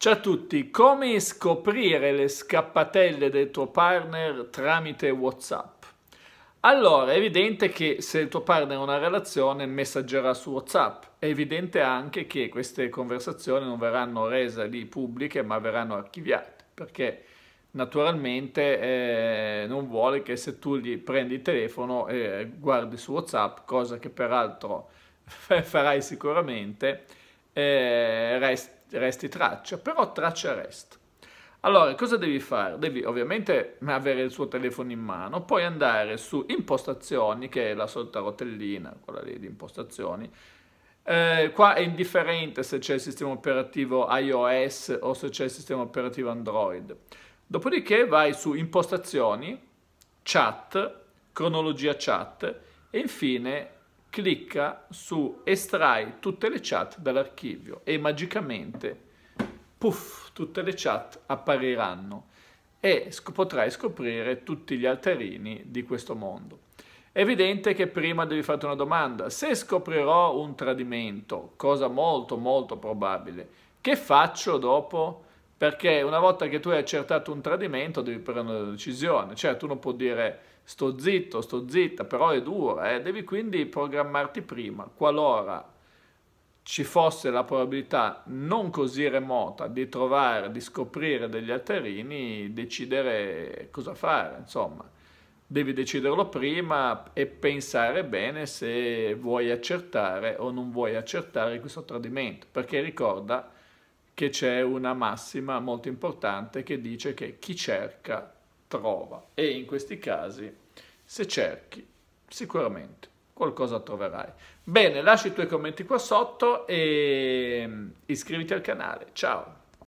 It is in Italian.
Ciao a tutti, come scoprire le scappatelle del tuo partner tramite Whatsapp? Allora, è evidente che se il tuo partner ha una relazione messaggerà su Whatsapp, è evidente anche che queste conversazioni non verranno rese lì pubbliche ma verranno archiviate, perché naturalmente eh, non vuole che se tu gli prendi il telefono e guardi su Whatsapp, cosa che peraltro farai sicuramente, eh, rest, resti traccia, però traccia rest. Allora, cosa devi fare? Devi ovviamente avere il suo telefono in mano, poi andare su impostazioni, che è la solita rotellina, quella lì di impostazioni. Eh, qua è indifferente se c'è il sistema operativo iOS o se c'è il sistema operativo Android. Dopodiché vai su impostazioni, chat, cronologia chat e infine clicca su estrai tutte le chat dall'archivio e magicamente, puff, tutte le chat appariranno e sc potrai scoprire tutti gli altarini di questo mondo. È evidente che prima devi farti una domanda, se scoprirò un tradimento, cosa molto molto probabile, che faccio dopo? perché una volta che tu hai accertato un tradimento devi prendere una decisione. Certo, uno può dire sto zitto, sto zitta, però è dura, eh? devi quindi programmarti prima. Qualora ci fosse la probabilità non così remota di trovare, di scoprire degli alterini, decidere cosa fare, insomma. Devi deciderlo prima e pensare bene se vuoi accertare o non vuoi accertare questo tradimento, perché ricorda che c'è una massima molto importante che dice che chi cerca trova e in questi casi se cerchi sicuramente qualcosa troverai. Bene, lasci i tuoi commenti qua sotto e mm, iscriviti al canale. Ciao!